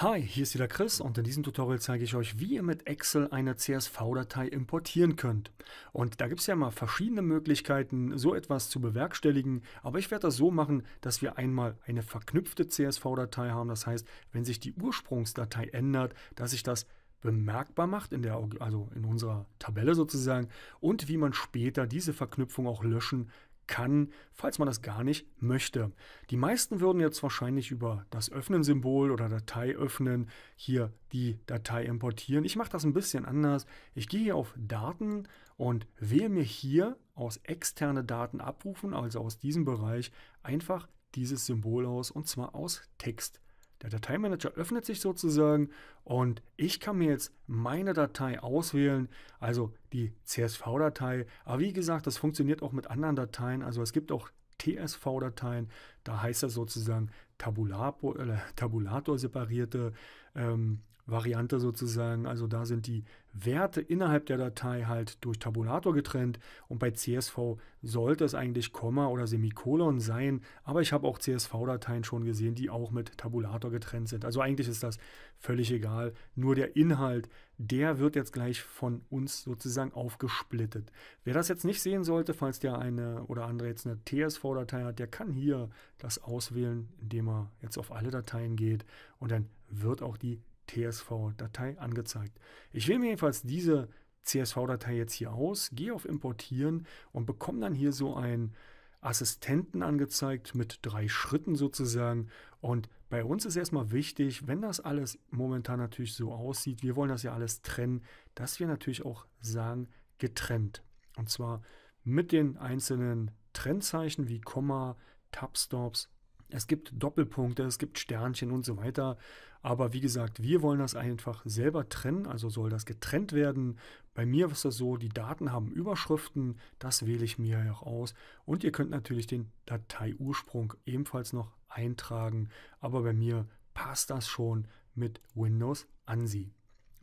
Hi, hier ist wieder Chris und in diesem Tutorial zeige ich euch, wie ihr mit Excel eine CSV-Datei importieren könnt. Und da gibt es ja mal verschiedene Möglichkeiten, so etwas zu bewerkstelligen, aber ich werde das so machen, dass wir einmal eine verknüpfte CSV-Datei haben, das heißt, wenn sich die Ursprungsdatei ändert, dass sich das bemerkbar macht, in der, also in unserer Tabelle sozusagen, und wie man später diese Verknüpfung auch löschen kann kann, falls man das gar nicht möchte. Die meisten würden jetzt wahrscheinlich über das Öffnen-Symbol oder Datei öffnen hier die Datei importieren. Ich mache das ein bisschen anders. Ich gehe hier auf Daten und wähle mir hier aus externe Daten abrufen, also aus diesem Bereich, einfach dieses Symbol aus und zwar aus Text. Der Dateimanager öffnet sich sozusagen und ich kann mir jetzt meine Datei auswählen, also die CSV-Datei. Aber wie gesagt, das funktioniert auch mit anderen Dateien. Also es gibt auch TSV-Dateien, da heißt das sozusagen äh, Tabulator, separierte ähm, Variante sozusagen. Also da sind die Werte innerhalb der Datei halt durch Tabulator getrennt und bei CSV sollte es eigentlich Komma oder Semikolon sein, aber ich habe auch CSV-Dateien schon gesehen, die auch mit Tabulator getrennt sind. Also eigentlich ist das völlig egal, nur der Inhalt, der wird jetzt gleich von uns sozusagen aufgesplittet. Wer das jetzt nicht sehen sollte, falls der eine oder andere jetzt eine TSV-Datei hat, der kann hier das auswählen, indem er jetzt auf alle Dateien geht und dann wird auch die TSV-Datei angezeigt. Ich wähle mir jedenfalls diese CSV-Datei jetzt hier aus, gehe auf Importieren und bekomme dann hier so einen Assistenten angezeigt mit drei Schritten sozusagen. Und bei uns ist erstmal wichtig, wenn das alles momentan natürlich so aussieht, wir wollen das ja alles trennen, dass wir natürlich auch sagen getrennt. Und zwar mit den einzelnen Trennzeichen wie Komma, Tab-Stops, es gibt Doppelpunkte, es gibt Sternchen und so weiter. Aber wie gesagt, wir wollen das einfach selber trennen, also soll das getrennt werden. Bei mir ist das so, die Daten haben Überschriften, das wähle ich mir auch aus. Und ihr könnt natürlich den Dateiursprung ebenfalls noch eintragen. Aber bei mir passt das schon mit Windows ANSI.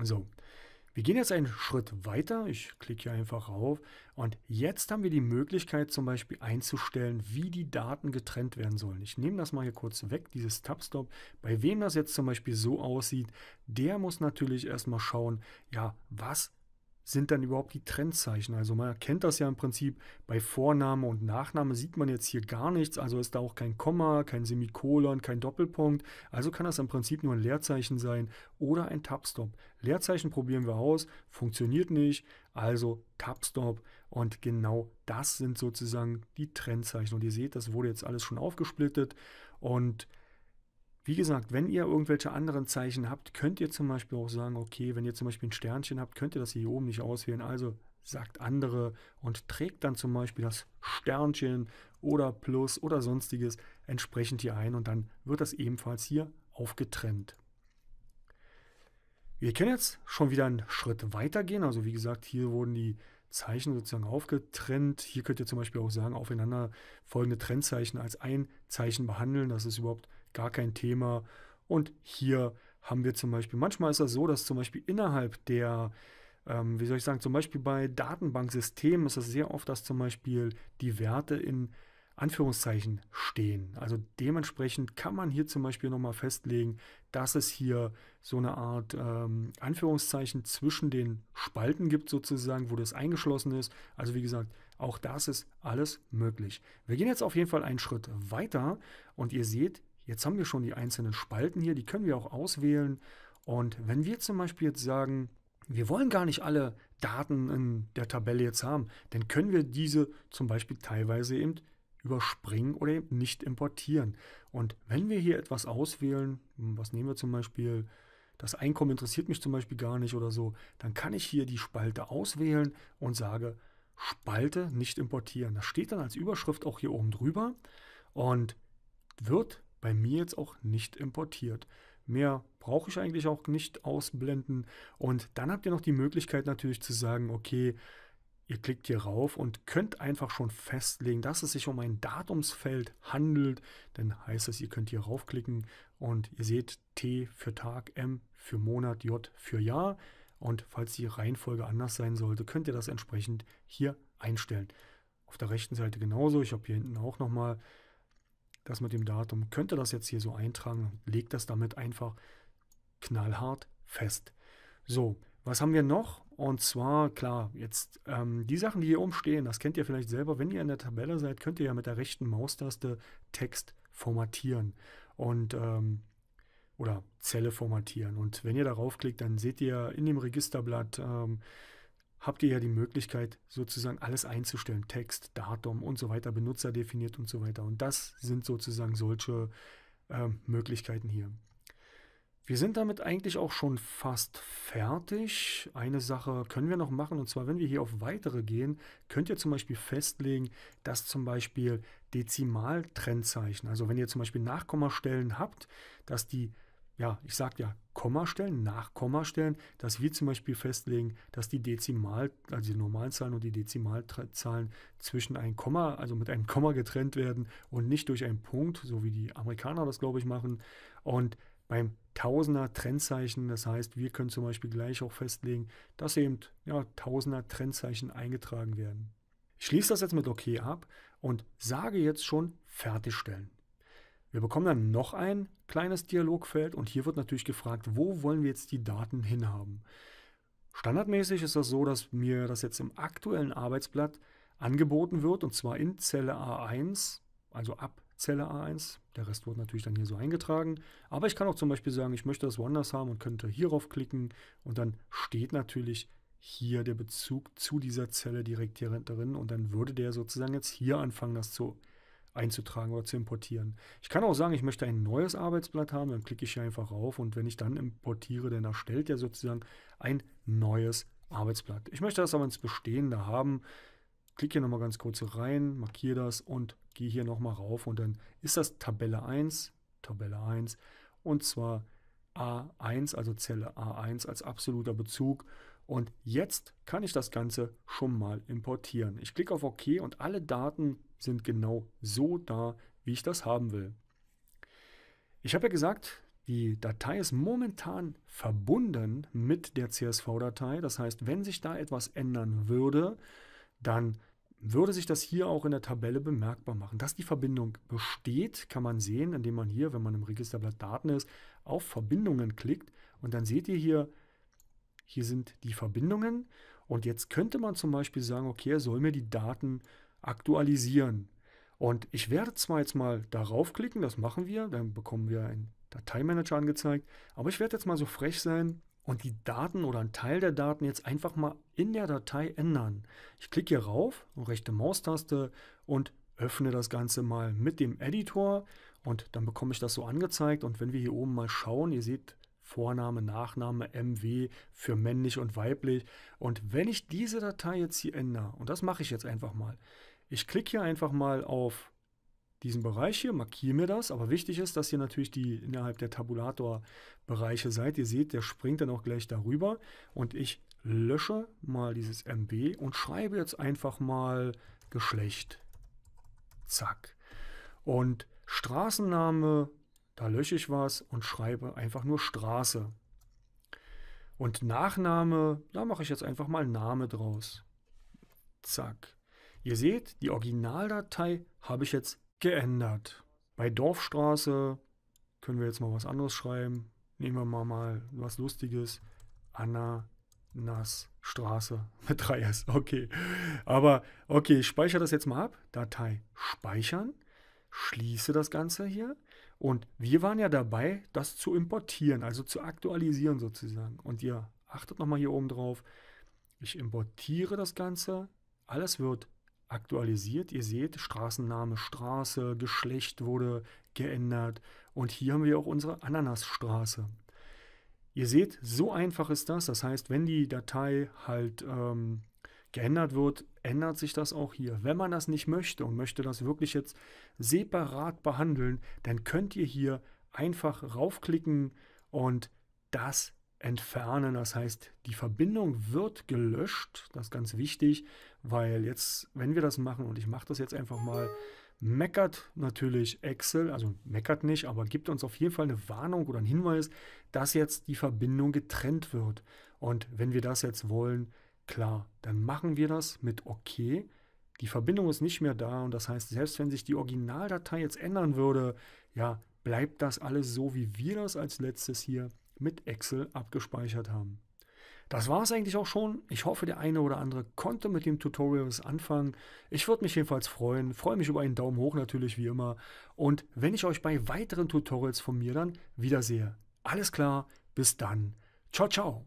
So, wir gehen jetzt einen Schritt weiter. Ich klicke hier einfach auf. Und jetzt haben wir die Möglichkeit zum Beispiel einzustellen, wie die Daten getrennt werden sollen. Ich nehme das mal hier kurz weg, dieses Tab-Stop. Bei wem das jetzt zum Beispiel so aussieht, der muss natürlich erstmal schauen, ja, was sind dann überhaupt die Trendzeichen? Also man erkennt das ja im Prinzip bei Vorname und Nachname sieht man jetzt hier gar nichts, also ist da auch kein Komma, kein Semikolon, kein Doppelpunkt. Also kann das im Prinzip nur ein Leerzeichen sein oder ein Tabstop. Leerzeichen probieren wir aus, funktioniert nicht, also Tabstop und genau das sind sozusagen die Trendzeichen. Und ihr seht, das wurde jetzt alles schon aufgesplittet und wie gesagt, wenn ihr irgendwelche anderen Zeichen habt, könnt ihr zum Beispiel auch sagen, okay, wenn ihr zum Beispiel ein Sternchen habt, könnt ihr das hier oben nicht auswählen. Also sagt andere und trägt dann zum Beispiel das Sternchen oder Plus oder sonstiges entsprechend hier ein und dann wird das ebenfalls hier aufgetrennt. Wir können jetzt schon wieder einen Schritt weiter gehen. Also wie gesagt, hier wurden die Zeichen sozusagen aufgetrennt. Hier könnt ihr zum Beispiel auch sagen, aufeinander folgende Trennzeichen als ein Zeichen behandeln. Das ist überhaupt gar kein Thema. Und hier haben wir zum Beispiel, manchmal ist das so, dass zum Beispiel innerhalb der, ähm, wie soll ich sagen, zum Beispiel bei Datenbanksystemen ist das sehr oft, dass zum Beispiel die Werte in Anführungszeichen stehen. Also dementsprechend kann man hier zum Beispiel nochmal festlegen, dass es hier so eine Art ähm, Anführungszeichen zwischen den Spalten gibt sozusagen, wo das eingeschlossen ist. Also wie gesagt, auch das ist alles möglich. Wir gehen jetzt auf jeden Fall einen Schritt weiter und ihr seht, jetzt haben wir schon die einzelnen Spalten hier, die können wir auch auswählen. Und wenn wir zum Beispiel jetzt sagen, wir wollen gar nicht alle Daten in der Tabelle jetzt haben, dann können wir diese zum Beispiel teilweise eben überspringen oder eben nicht importieren. Und wenn wir hier etwas auswählen, was nehmen wir zum Beispiel, das Einkommen interessiert mich zum Beispiel gar nicht oder so, dann kann ich hier die Spalte auswählen und sage Spalte nicht importieren. Das steht dann als Überschrift auch hier oben drüber und wird bei mir jetzt auch nicht importiert. Mehr brauche ich eigentlich auch nicht ausblenden. Und dann habt ihr noch die Möglichkeit natürlich zu sagen, okay, Ihr klickt hier rauf und könnt einfach schon festlegen, dass es sich um ein Datumsfeld handelt. Dann heißt es, ihr könnt hier raufklicken und ihr seht T für Tag, M für Monat, J für Jahr. Und falls die Reihenfolge anders sein sollte, könnt ihr das entsprechend hier einstellen. Auf der rechten Seite genauso. Ich habe hier hinten auch nochmal das mit dem Datum. Könnt ihr das jetzt hier so eintragen und legt das damit einfach knallhart fest. So, was haben wir noch? Und zwar, klar, jetzt ähm, die Sachen, die hier oben stehen, das kennt ihr vielleicht selber. Wenn ihr in der Tabelle seid, könnt ihr ja mit der rechten Maustaste Text formatieren und ähm, oder Zelle formatieren. Und wenn ihr darauf klickt, dann seht ihr in dem Registerblatt, ähm, habt ihr ja die Möglichkeit, sozusagen alles einzustellen. Text, Datum und so weiter, Benutzer definiert und so weiter. Und das sind sozusagen solche ähm, Möglichkeiten hier. Wir sind damit eigentlich auch schon fast fertig. Eine Sache können wir noch machen, und zwar, wenn wir hier auf weitere gehen, könnt ihr zum Beispiel festlegen, dass zum Beispiel Dezimaltrennzeichen, also wenn ihr zum Beispiel Nachkommastellen habt, dass die, ja, ich sag ja, Kommastellen, Nachkommastellen, dass wir zum Beispiel festlegen, dass die Dezimal, also die Normalzahlen und die Dezimalzahlen zwischen einem Komma, also mit einem Komma getrennt werden und nicht durch einen Punkt, so wie die Amerikaner das, glaube ich, machen. Und beim Tausender Trennzeichen. Das heißt, wir können zum Beispiel gleich auch festlegen, dass eben ja, Tausender Trennzeichen eingetragen werden. Ich schließe das jetzt mit OK ab und sage jetzt schon Fertigstellen. Wir bekommen dann noch ein kleines Dialogfeld und hier wird natürlich gefragt, wo wollen wir jetzt die Daten hinhaben. Standardmäßig ist das so, dass mir das jetzt im aktuellen Arbeitsblatt angeboten wird und zwar in Zelle A1, also ab Zelle A1. Der Rest wurde natürlich dann hier so eingetragen. Aber ich kann auch zum Beispiel sagen, ich möchte das Wonders haben und könnte hierauf klicken und dann steht natürlich hier der Bezug zu dieser Zelle direkt hier drin und dann würde der sozusagen jetzt hier anfangen, das zu einzutragen oder zu importieren. Ich kann auch sagen, ich möchte ein neues Arbeitsblatt haben, dann klicke ich hier einfach rauf und wenn ich dann importiere, dann erstellt er sozusagen ein neues Arbeitsblatt. Ich möchte das aber ins Bestehende haben. Klicke hier nochmal ganz kurz rein, markiere das und gehe hier nochmal rauf und dann ist das Tabelle 1, Tabelle 1 und zwar A1, also Zelle A1 als absoluter Bezug. Und jetzt kann ich das Ganze schon mal importieren. Ich klicke auf OK und alle Daten sind genau so da, wie ich das haben will. Ich habe ja gesagt, die Datei ist momentan verbunden mit der CSV-Datei. Das heißt, wenn sich da etwas ändern würde, dann würde sich das hier auch in der Tabelle bemerkbar machen. Dass die Verbindung besteht, kann man sehen, indem man hier, wenn man im Registerblatt Daten ist, auf Verbindungen klickt und dann seht ihr hier, hier sind die Verbindungen und jetzt könnte man zum Beispiel sagen, okay, er soll mir die Daten aktualisieren. Und ich werde zwar jetzt mal darauf klicken, das machen wir, dann bekommen wir einen Dateimanager angezeigt, aber ich werde jetzt mal so frech sein und die Daten oder einen Teil der Daten jetzt einfach mal in der Datei ändern. Ich klicke hier rauf, rechte Maustaste und öffne das Ganze mal mit dem Editor und dann bekomme ich das so angezeigt und wenn wir hier oben mal schauen, ihr seht Vorname, Nachname, MW für männlich und weiblich und wenn ich diese Datei jetzt hier ändere und das mache ich jetzt einfach mal, ich klicke hier einfach mal auf diesen Bereich hier, markiere mir das. Aber wichtig ist, dass ihr natürlich die innerhalb der Tabulator-Bereiche seid. Ihr seht, der springt dann auch gleich darüber. Und ich lösche mal dieses MB und schreibe jetzt einfach mal Geschlecht. Zack. Und Straßenname, da lösche ich was und schreibe einfach nur Straße. Und Nachname, da mache ich jetzt einfach mal Name draus. Zack. Ihr seht, die Originaldatei habe ich jetzt geändert. Bei Dorfstraße können wir jetzt mal was anderes schreiben. Nehmen wir mal, mal was Lustiges. Anna Nass Straße mit 3S. Okay. Aber okay, ich speichere das jetzt mal ab. Datei speichern. Schließe das Ganze hier. Und wir waren ja dabei, das zu importieren, also zu aktualisieren sozusagen. Und ihr achtet nochmal hier oben drauf. Ich importiere das Ganze. Alles wird aktualisiert. Ihr seht, Straßenname Straße, Geschlecht wurde geändert. Und hier haben wir auch unsere Ananasstraße. Ihr seht, so einfach ist das. Das heißt, wenn die Datei halt ähm, geändert wird, ändert sich das auch hier. Wenn man das nicht möchte und möchte das wirklich jetzt separat behandeln, dann könnt ihr hier einfach raufklicken und das entfernen. Das heißt, die Verbindung wird gelöscht. Das ist ganz wichtig, weil jetzt, wenn wir das machen, und ich mache das jetzt einfach mal, meckert natürlich Excel, also meckert nicht, aber gibt uns auf jeden Fall eine Warnung oder einen Hinweis, dass jetzt die Verbindung getrennt wird. Und wenn wir das jetzt wollen, klar, dann machen wir das mit OK. Die Verbindung ist nicht mehr da und das heißt, selbst wenn sich die Originaldatei jetzt ändern würde, ja, bleibt das alles so, wie wir das als letztes hier mit Excel abgespeichert haben. Das war es eigentlich auch schon. Ich hoffe, der eine oder andere konnte mit dem Tutorial was anfangen. Ich würde mich jedenfalls freuen. Freue mich über einen Daumen hoch natürlich wie immer. Und wenn ich euch bei weiteren Tutorials von mir dann wiedersehe. Alles klar, bis dann. Ciao, ciao.